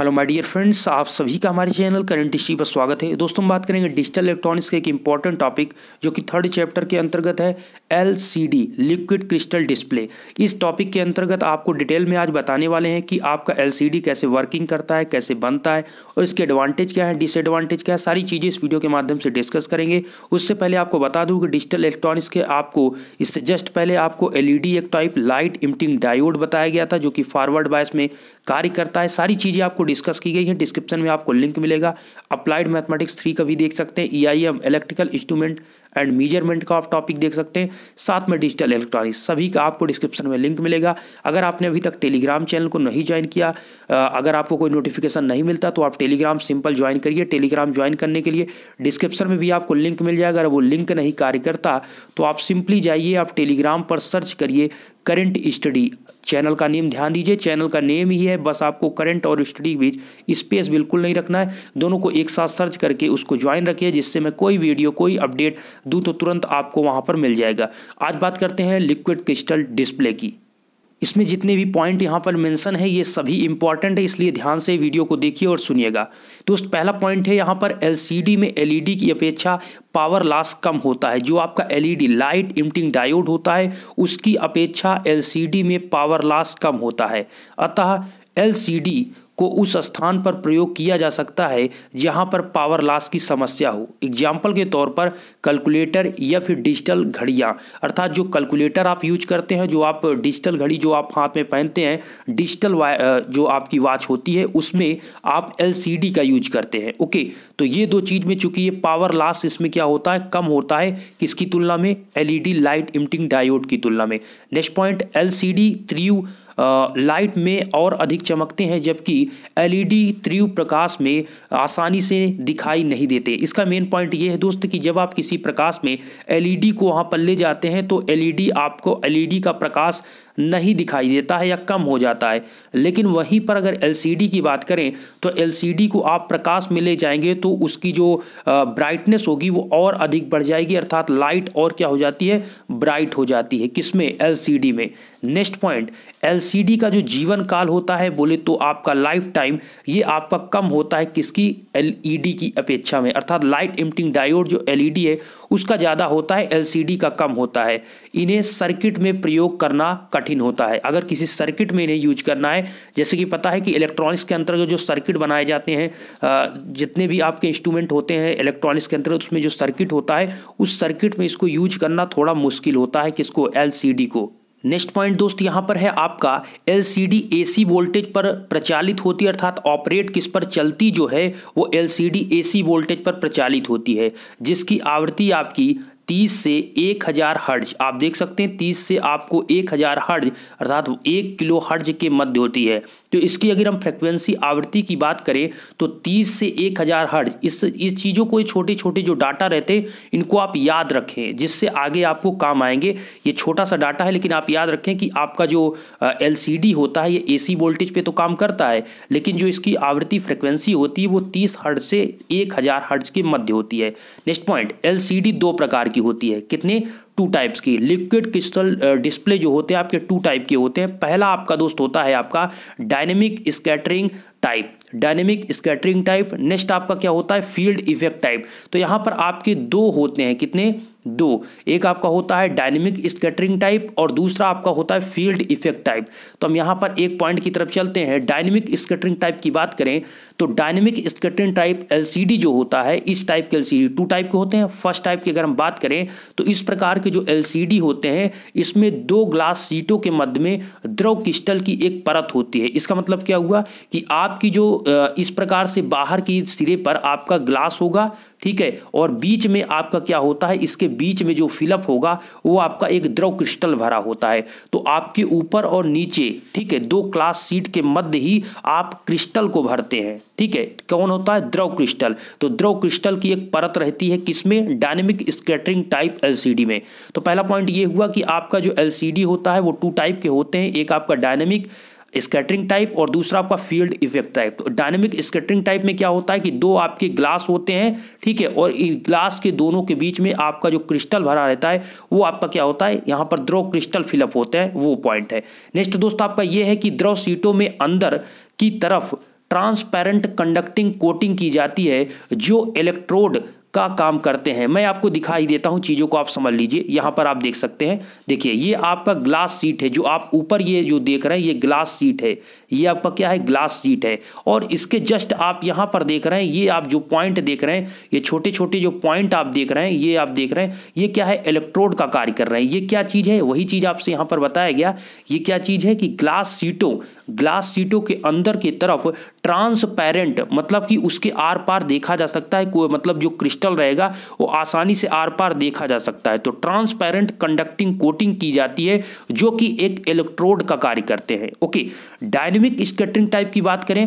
hello my dear friends आप सभी का हमारे चैनल करंट हिस्ट्री पर स्वागत है दोस्तों हम बात करेंगे डिजिटल इलेक्ट्रॉनिक्स के एक इम्पॉर्टेंट टॉपिक जो कि थर्ड चैप्टर के अंतर्गत है एल लिक्विड क्रिस्टल डिस्प्ले इस टॉपिक के अंतर्गत आपको डिटेल में आज बताने वाले हैं कि आपका एल कैसे वर्किंग करता है कैसे बनता है और इसके एडवांटेज क्या है डिसएडवांटेज क्या है सारी चीज़ें इस वीडियो के माध्यम से डिस्कस करेंगे उससे पहले आपको बता दूँ कि डिजिटल इलेक्ट्रॉनिक्स के आपको इससे जस्ट पहले आपको एल एक टाइप लाइट इमटिंग डायोड बताया गया था जो कि फॉरवर्ड बायस में कार्य करता है सारी चीज़ें आपको डिस्कस की गई हैं डिस्क्रिप्शन में आपको लिंक मिलेगा अप्लाइड मैथमेटिक्स थ्री का भी देख सकते हैं E electrical instrument and measurement का आप टॉपिक देख सकते हैं साथ में डिजिटल इलेक्ट्रॉनिक्स सभी का आपको डिस्क्रिप्शन में लिंक मिलेगा अगर आपने अभी तक टेलीग्राम चैनल को नहीं ज्वाइन किया अगर आपको कोई नोटिफिकेशन नहीं मिलता तो आप टेलीग्राम सिंपल ज्वाइन करिए टेलीग्राम ज्वाइन करने के लिए डिस्क्रिप्शन में भी आपको लिंक मिल जाएगा अगर वो लिंक नहीं कार्य करता तो आप सिंपली जाइए आप टेलीग्राम पर सर्च करिए करेंट स्टडी चैनल का नेम ध्यान दीजिए चैनल का नेम ही है बस आपको करंट और स्टडी बीच स्पेस बिल्कुल नहीं रखना है दोनों को एक साथ सर्च करके उसको ज्वाइन रखिए जिससे मैं कोई वीडियो कोई अपडेट दूँ तो तुरंत आपको वहाँ पर मिल जाएगा आज बात करते हैं लिक्विड क्रिस्टल डिस्प्ले की इसमें जितने भी पॉइंट यहाँ पर मेंशन है ये सभी इंपॉर्टेंट है इसलिए ध्यान से वीडियो को देखिए और सुनिएगा दोस्त पहला पॉइंट है यहाँ पर एलसीडी में एलईडी e की अपेक्षा पावर लॉस कम होता है जो आपका एलईडी लाइट इमटिंग डायोड होता है उसकी अपेक्षा एलसीडी में पावर लॉस कम होता है अतः एल को उस स्थान पर प्रयोग किया जा सकता है जहां पर पावर लॉस की समस्या हो एग्जाम्पल के तौर पर कैलकुलेटर या फिर डिजिटल घड़ियाँ अर्थात जो कैलकुलेटर आप यूज करते हैं जो आप डिजिटल घड़ी जो आप हाथ में पहनते हैं डिजिटल जो आपकी वॉच होती है उसमें आप एल का यूज करते हैं ओके तो ये दो चीज़ में चूंकि ये पावर लॉस इसमें क्या होता है कम होता है किसकी तुलना में एलईडी लाइट इमटिंग डायोड की तुलना में next point LCD three light में और अधिक चमकते हैं जबकि एलईडी तीव्र प्रकाश में आसानी से दिखाई नहीं देते इसका मेन पॉइंट ये है दोस्त कि जब आप किसी प्रकाश में एलईडी को वहाँ पर ले जाते हैं तो एलईडी आपको एलईडी का प्रकाश नहीं दिखाई देता है या कम हो जाता है लेकिन वहीं पर अगर एलसीडी की बात करें तो एलसीडी को आप प्रकाश में ले जाएंगे तो उसकी जो ब्राइटनेस होगी वो और अधिक बढ़ जाएगी अर्थात लाइट और क्या हो जाती है ब्राइट हो जाती है किसमें एल में नेक्स्ट पॉइंट एल का जो जीवन काल होता है बोले तो आपका लाइफ टाइम ये आपका कम होता है किसकी एल की अपेक्षा में अर्थात लाइट इमटिंग डायोड जो एल है उसका ज़्यादा होता है एल का कम होता है इन्हें सर्किट में प्रयोग करना कठिन कठिन होता है अगर किसी सर्किट में इन्हें यूज करना है जैसे कि पता है कि इलेक्ट्रॉनिक्स के अंतर्गत जो सर्किट बनाए जाते हैं जितने भी आपके इंस्ट्रूमेंट होते हैं इलेक्ट्रॉनिक्स के अंतर्गत उसमें जो सर्किट होता है उस सर्किट में इसको यूज करना थोड़ा मुश्किल होता है किसको एल को नेक्स्ट पॉइंट दोस्त यहाँ पर है आपका एलसीडी एसी वोल्टेज पर प्रचालित होती है अर्थात ऑपरेट किस पर चलती जो है वो एलसीडी एसी वोल्टेज पर प्रचालित होती है जिसकी आवृत्ति आपकी तीस से एक हज़ार हर्ज आप देख सकते हैं तीस से आपको एक हज़ार हर्ज अर्थात एक किलो हर्ज के मध्य होती है तो इसकी अगर हम फ्रिक्वेंसी आवृत्ति की बात करें तो 30 से 1000 हर्ज इस इस चीज़ों को छोटे छोटे जो डाटा रहते हैं इनको आप याद रखें जिससे आगे आपको काम आएंगे ये छोटा सा डाटा है लेकिन आप याद रखें कि आपका जो एल होता है ये ए वोल्टेज पर तो काम करता है लेकिन जो इसकी आवृत्ति फ्रिक्वेंसी होती है वो तीस हर्ज से एक हज़ार हर्ज के मध्य होती है नेक्स्ट पॉइंट एल दो प्रकार की होती है कितने टू टाइप्स की लिक्विड क्रिस्टल डिस्प्ले जो होते हैं आपके टू टाइप के होते हैं पहला आपका दोस्त होता है आपका dynamic scattering type dynamic scattering type next आपका क्या होता है फील्ड इफेक्ट टाइप तो यहाँ पर आपके दो होते हैं कितने दो एक आपका होता है डायनेमिक स्केटरिंग टाइप और दूसरा आपका होता है फील्ड इफेक्ट टाइप तो हम यहाँ पर एक पॉइंट की तरफ चलते हैं डायनेमिक स्केटरिंग टाइप की बात करें तो डायनेमिक स्केटरिंग टाइप एलसीडी जो होता है इस टाइप के एलसीडी टू टाइप के होते हैं फर्स्ट टाइप की अगर हम बात करें तो इस प्रकार के जो एलसीडी होते हैं इसमें दो ग्लास सीटों के मध्य में द्रव क्रिस्टल की एक परत होती है इसका मतलब क्या हुआ कि आपकी जो इस प्रकार से बाहर की सिरे पर आपका ग्लास होगा ठीक है और बीच में आपका क्या होता है इसके बीच में जो फिलअप होगा वो आपका एक द्रव क्रिस्टल भरा होता है तो आपके ऊपर और नीचे ठीक है दो क्लास सीट के मध्य ही आप क्रिस्टल को भरते हैं ठीक है कौन होता है द्रव क्रिस्टल तो द्रव क्रिस्टल की एक परत रहती है किसमें डायनेमिक स्केटरिंग टाइप एलसीडी में तो पहला पॉइंट ये हुआ कि आपका जो एलसीडी होता है वो टू टाइप के होते हैं एक आपका डायनेमिक स्केटरिंग टाइप और दूसरा आपका फील्ड इफेक्ट टाइप तो डायनेमिक स्केटरिंग टाइप में क्या होता है कि दो आपके ग्लास होते हैं ठीक है और ग्लास के दोनों के बीच में आपका जो क्रिस्टल भरा रहता है वो आपका क्या होता है यहाँ पर द्रव क्रिस्टल फिलअप होते हैं वो पॉइंट है नेक्स्ट दोस्त आपका ये है कि द्रव सीटों में अंदर की तरफ ट्रांसपेरेंट कंडक्टिंग कोटिंग की जाती है जो इलेक्ट्रोड का काम करते हैं मैं आपको दिखाई देता हूं चीज़ों को आप समझ लीजिए यहां पर आप देख सकते हैं देखिए ये आपका ग्लास सीट है जो आप ऊपर ये जो देख रहे हैं ये ग्लास सीट है ये आपका क्या है ग्लास सीट है और इसके जस्ट आप यहां पर देख रहे हैं ये आप जो पॉइंट देख रहे हैं ये छोटे छोटे जो पॉइंट आप देख रहे हैं ये आप देख रहे हैं ये क्या है इलेक्ट्रोड का कार्य कर रहे हैं ये क्या चीज़ है वही चीज़ आपसे यहाँ पर बताया गया ये क्या चीज़ है कि ग्लास सीटों ग्लास सीटों के अंदर की तरफ ट्रांसपेरेंट मतलब कि उसके आर पार देखा जा सकता है कोई मतलब जो क्रिस्ट क्रिस्टल रहेगा वो आसानी से आर पार देखा जा सकता है तो ट्रांसपेरेंट कंडक्टिंग कोटिंग की जाती है जो कि एक इलेक्ट्रोड का कार्य करते हैं ओके डायनेमिक स्केटरिंग टाइप की बात करें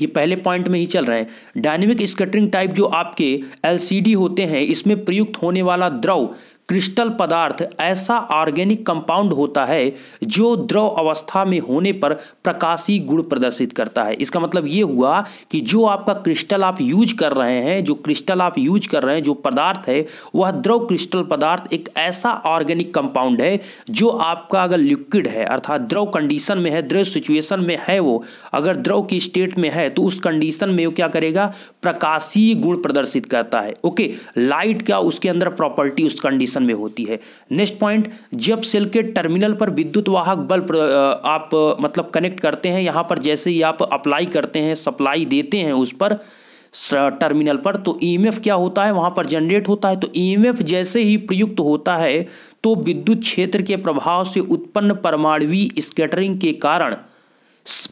ये पहले पॉइंट में ही चल रहा है डायनेमिक स्कटरिंग टाइप जो आपके एलसीडी होते हैं इसमें प्रयुक्त होने वाला द्रव क्रिस्टल पदार्थ ऐसा ऑर्गेनिक कंपाउंड होता है जो द्रव अवस्था में होने पर प्रकाशी गुण प्रदर्शित करता है इसका मतलब ये हुआ कि जो आपका क्रिस्टल आप यूज कर रहे हैं जो क्रिस्टल आप यूज कर रहे हैं जो पदार्थ है वह द्रव क्रिस्टल पदार्थ एक ऐसा ऑर्गेनिक कंपाउंड है जो आपका अगर लिक्विड है अर्थात द्रव कंडीशन में है द्रव सिचुएशन में है वो अगर द्रव की स्टेट में है तो उस कंडीशन में वो क्या करेगा प्रकाशीय गुण प्रदर्शित करता है ओके लाइट का उसके अंदर प्रॉपर्टी उस कंडीशन कंडीशन में होती है नेक्स्ट पॉइंट जब सेल के टर्मिनल पर विद्युत वाहक बल्ब आप मतलब कनेक्ट करते हैं यहाँ पर जैसे ही आप अप्लाई करते हैं सप्लाई देते हैं उस पर टर्मिनल पर तो ईएमएफ e क्या होता है वहाँ पर जनरेट होता है तो ईएमएफ e जैसे ही प्रयुक्त होता है तो विद्युत क्षेत्र के प्रभाव से उत्पन्न परमाणवी स्केटरिंग के कारण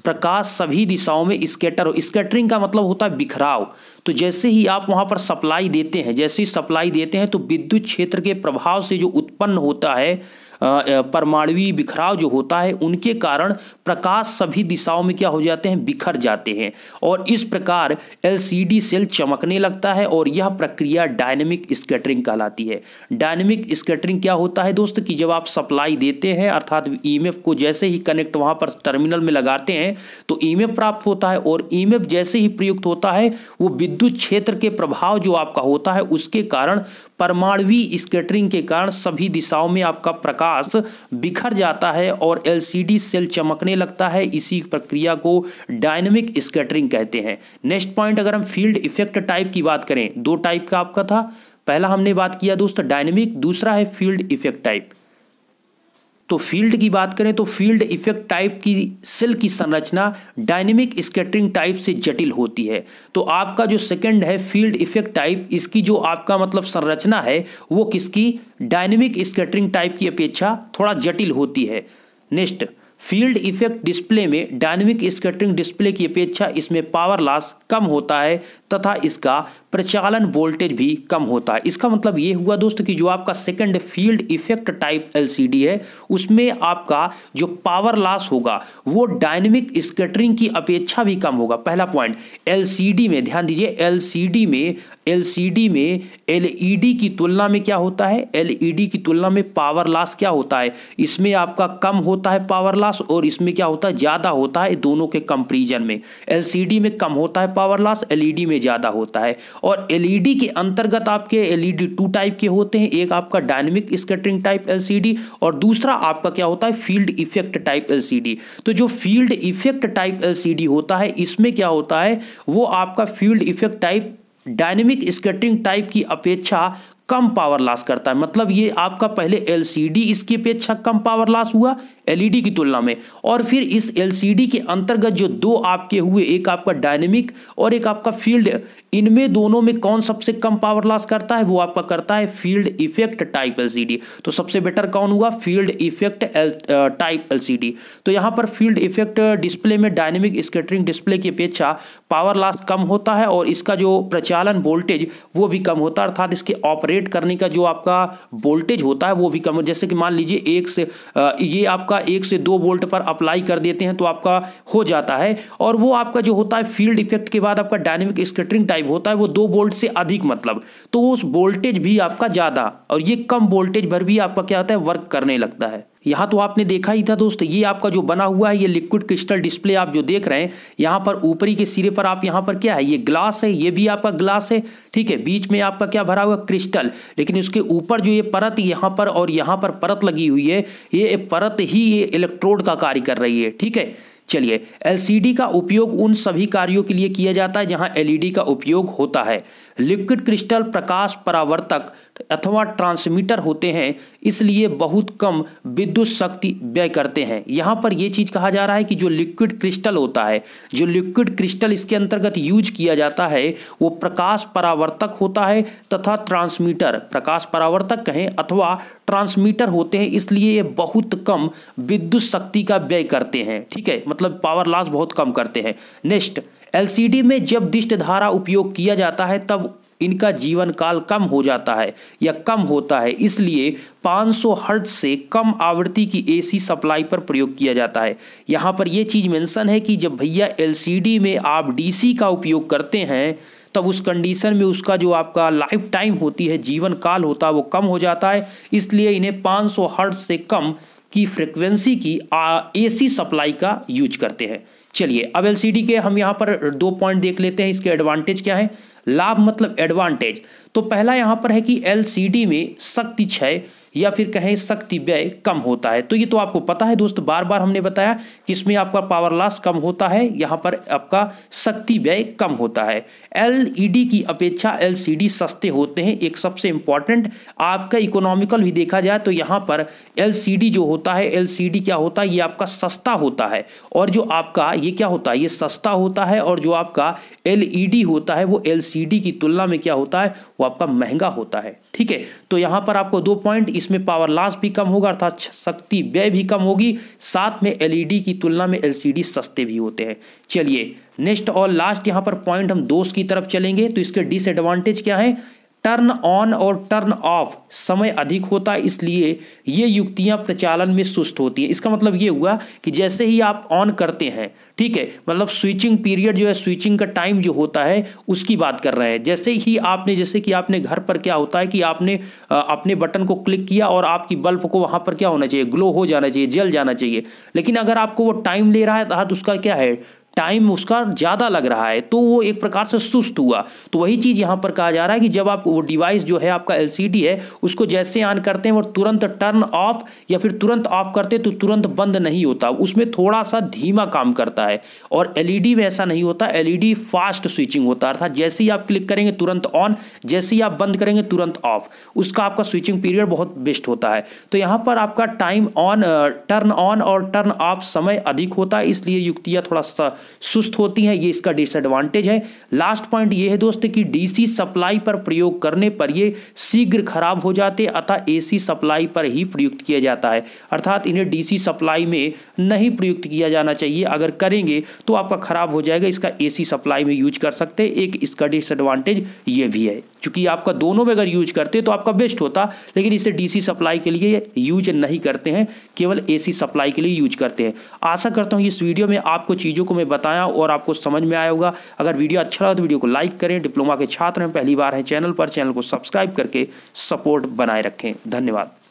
प्रकाश सभी दिशाओं में स्केटर हो स्केटरिंग का मतलब होता है बिखराव तो जैसे ही आप वहां पर सप्लाई देते हैं जैसे ही सप्लाई देते हैं तो विद्युत क्षेत्र के प्रभाव से जो उत्पन्न होता है परमाणु बिखराव जो होता है उनके कारण प्रकाश सभी दिशाओं में क्या हो जाते हैं बिखर जाते हैं और इस प्रकार एलसीडी सेल चमकने लगता है और यह प्रक्रिया डायनेमिक स्केटरिंग कहलाती है डायनेमिक स्केटरिंग क्या होता है दोस्त कि जब आप सप्लाई देते हैं अर्थात ई को जैसे ही कनेक्ट वहां पर टर्मिनल में लगाते हैं तो ई प्राप्त होता है और ई जैसे ही प्रयुक्त होता है वो विद्युत क्षेत्र के प्रभाव जो आपका होता है उसके कारण परमाणु स्केटरिंग के कारण सभी दिशाओं में आपका प्रकाश प्रकाश बिखर जाता है और एलसीडी सेल चमकने लगता है इसी प्रक्रिया को डायनेमिक स्कैटरिंग कहते हैं नेक्स्ट पॉइंट अगर हम फील्ड इफेक्ट टाइप की बात करें दो टाइप का आपका था पहला हमने बात किया दोस्त डायनेमिक दूसरा है फील्ड इफेक्ट टाइप तो फील्ड की बात करें तो फील्ड इफेक्ट टाइप की सेल की संरचना डायनेमिक स्केटरिंग टाइप से जटिल होती है तो आपका जो सेकंड है फील्ड इफेक्ट टाइप इसकी जो आपका मतलब संरचना है वो किसकी डायनेमिक स्केटरिंग टाइप की अपेक्षा थोड़ा जटिल होती है नेक्स्ट फील्ड इफेक्ट डिस्प्ले में डायनेमिक स्कैटरिंग डिस्प्ले की अपेक्षा इसमें पावर लॉस कम होता है तथा इसका प्रचालन वोल्टेज भी कम होता है इसका मतलब ये हुआ दोस्तों कि जो आपका second field effect type LCD है उसमें आपका जो पावर लॉस होगा वो डायनेमिक स्कैटरिंग की अपेक्षा भी कम होगा पहला पॉइंट एल में ध्यान दीजिए एल में एल में एल e की तुलना में क्या होता है एल e की तुलना में पावर लॉस क्या होता है इसमें आपका कम होता है पावर लॉस लॉस और इसमें क्या होता है ज़्यादा होता है दोनों के कंपेरिजन में एलसीडी में कम होता है पावर लॉस एलईडी में ज़्यादा होता है और एलईडी e के अंतर्गत आपके एलईडी टू टाइप के होते हैं एक आपका डायनेमिक स्केटरिंग टाइप एलसीडी और दूसरा आपका क्या होता है फील्ड इफेक्ट टाइप एलसीडी तो जो फील्ड इफेक्ट टाइप एलसीडी होता है इसमें क्या होता है वो आपका field effect type dynamic scattering type की अपेक्षा कम पावर लॉस करता है मतलब ये आपका पहले एलसीडी इसकी अपेक्षा कम पावर लॉस हुआ एलईडी e की तुलना में और फिर इस एलसीडी के अंतर्गत जो दो आपके हुए एक आपका डायनेमिक और एक आपका फील्ड इनमें दोनों में कौन सबसे कम पावर लॉस करता है वो आपका करता है फील्ड इफेक्ट टाइप एलसीडी तो सबसे बेटर कौन हुआ field effect L type L तो यहाँ पर फील्ड इफेक्ट डिस्प्ले में डायनेमिक स्केटरिंग डिस्प्ले की अपेक्षा पावर लॉस कम होता है और इसका जो प्रचालन वोल्टेज वो भी कम होता है अर्थात इसके ऑपरेट जनरेट करने का जो आपका वोल्टेज होता है वो भी कम जैसे कि मान लीजिए एक से ये आपका एक से दो वोल्ट पर अप्लाई कर देते हैं तो आपका हो जाता है और वो आपका जो होता है फील्ड इफेक्ट के बाद आपका डायनेमिक स्केटरिंग टाइप होता है वो दो वोल्ट से अधिक मतलब तो उस वोल्टेज भी आपका ज़्यादा और ये कम वोल्टेज पर भी आपका क्या होता है वर्क करने लगता है यहाँ तो आपने देखा ही था दोस्त ये आपका जो बना हुआ है ये लिक्विड क्रिस्टल डिस्प्ले आप जो देख रहे हैं यहाँ पर ऊपरी के सिरे पर आप यहाँ पर क्या है ये ग्लास है ये भी आपका ग्लास है ठीक है बीच में आपका क्या भरा हुआ क्रिस्टल लेकिन उसके ऊपर जो ये परत यहाँ पर और यहाँ पर परत लगी हुई है ये परत ही ये इलेक्ट्रोड का कार्य कर रही है ठीक है चलिए एलसीडी का उपयोग उन सभी कार्यों के लिए किया जाता है जहां एलईडी e का उपयोग होता है लिक्विड क्रिस्टल प्रकाश परावर्तक अथवा ट्रांसमीटर होते हैं इसलिए बहुत कम विद्युत शक्ति व्यय करते हैं यहां पर यह चीज़ कहा जा रहा है कि जो लिक्विड क्रिस्टल होता है जो लिक्विड क्रिस्टल इसके अंतर्गत यूज किया जाता है वो प्रकाश परावर्तक होता है तथा ट्रांसमीटर प्रकाश परावर्तक कहें अथवा ट्रांसमीटर होते हैं इसलिए ये बहुत कम विद्युत शक्ति का व्यय करते हैं ठीक है मतलब पावर लॉस बहुत कम करते हैं नेक्स्ट एल में जब दिष्ट धारा उपयोग किया जाता है तब इनका जीवन काल कम हो जाता है या कम होता है इसलिए 500 हर्ट से कम आवृत्ति की एसी सप्लाई पर प्रयोग किया जाता है यहाँ पर यह चीज़ मेंशन है कि जब भैया एलसीडी में आप डीसी का उपयोग करते हैं तब उस कंडीशन में उसका जो आपका लाइफ टाइम होती है जीवन काल होता है वो कम हो जाता है इसलिए इन्हें 500 सौ हर्ट से कम की फ्रिक्वेंसी की एसी सप्लाई का यूज करते हैं चलिए अब एलसीडी के हम यहाँ पर दो पॉइंट देख लेते हैं इसके एडवांटेज क्या है लाभ मतलब एडवांटेज तो पहला यहाँ पर है कि एलसीडी में शक्ति क्षय या फिर कहें शक्ति व्यय कम होता है तो ये तो आपको पता है दोस्त बार बार हमने बताया कि इसमें आपका पावर लॉस कम होता है यहाँ पर आपका शक्ति व्यय कम होता है एल e की अपेक्षा एल सस्ते होते हैं एक सबसे इंपॉर्टेंट आपका इकोनॉमिकल भी देखा जाए तो यहाँ पर एल जो होता है एल क्या होता है ये आपका सस्ता होता है और जो आपका ये क्या होता है ये सस्ता होता है और जो आपका एल e होता है वो एल की तुलना में क्या होता है वो आपका महंगा होता है ठीक है तो यहां पर आपको दो पॉइंट इसमें पावर लॉस भी कम होगा अर्थात शक्ति व्यय भी कम होगी साथ में एलईडी e की तुलना में एलसीडी सस्ते भी होते हैं चलिए नेक्स्ट और लास्ट यहां पर पॉइंट हम दोष की तरफ चलेंगे तो इसके डिसएडवांटेज क्या है टर्न ऑन और टर्न ऑफ समय अधिक होता है इसलिए ये युक्तियां प्रचालन में सुस्त होती है इसका मतलब ये हुआ कि जैसे ही आप ऑन करते हैं ठीक है मतलब स्विचिंग पीरियड जो है स्विचिंग का टाइम जो होता है उसकी बात कर रहे हैं जैसे ही आपने जैसे कि आपने घर पर क्या होता है कि आपने आ, अपने बटन को क्लिक किया और आपकी बल्ब को वहाँ पर क्या होना चाहिए ग्लो हो जाना चाहिए जल जाना चाहिए लेकिन अगर आपको वो टाइम ले रहा है तो उसका क्या है टाइम उसका ज़्यादा लग रहा है तो वो एक प्रकार से सुस्त हुआ तो वही चीज़ यहाँ पर कहा जा रहा है कि जब आप वो डिवाइस जो है आपका एल है उसको जैसे ऑन करते हैं और तुरंत टर्न ऑफ या फिर तुरंत ऑफ करते तो तुरंत बंद नहीं होता उसमें थोड़ा सा धीमा काम करता है और एल e में ऐसा नहीं होता एल फास्ट स्विचिंग होता है अर्थात जैसे ही आप क्लिक करेंगे तुरंत ऑन जैसे ही आप बंद करेंगे तुरंत ऑफ उसका आपका स्विचिंग पीरियड बहुत बेस्ट होता है तो यहाँ पर आपका टाइम ऑन टर्न ऑन और टर्न ऑफ समय अधिक होता है इसलिए युक्तियाँ थोड़ा सा सुस्त होती हैं ये इसका डिसएडवांटेज है लास्ट पॉइंट ये है दोस्त कि डीसी सप्लाई पर प्रयोग करने पर ये शीघ्र खराब हो जाते अतः एसी सप्लाई पर ही प्रयुक्त किया जाता है अर्थात इन्हें डीसी सप्लाई में नहीं प्रयुक्त किया जाना चाहिए अगर करेंगे तो आपका खराब हो जाएगा इसका एसी सप्लाई में यूज कर सकते एक इसका डिसएडवांटेज ये भी है चूँकि आपका दोनों में अगर यूज करते तो आपका बेस्ट होता लेकिन इसे डीसी सप्लाई के लिए यूज नहीं करते हैं केवल एसी सप्लाई के लिए यूज करते हैं आशा करता हूँ इस वीडियो में आपको चीज़ों को मैं बताया और आपको समझ में आया होगा अगर वीडियो अच्छा लगा तो वीडियो को लाइक करें डिप्लोमा के छात्र हैं पहली बार हैं चैनल पर चैनल को सब्सक्राइब करके सपोर्ट बनाए रखें धन्यवाद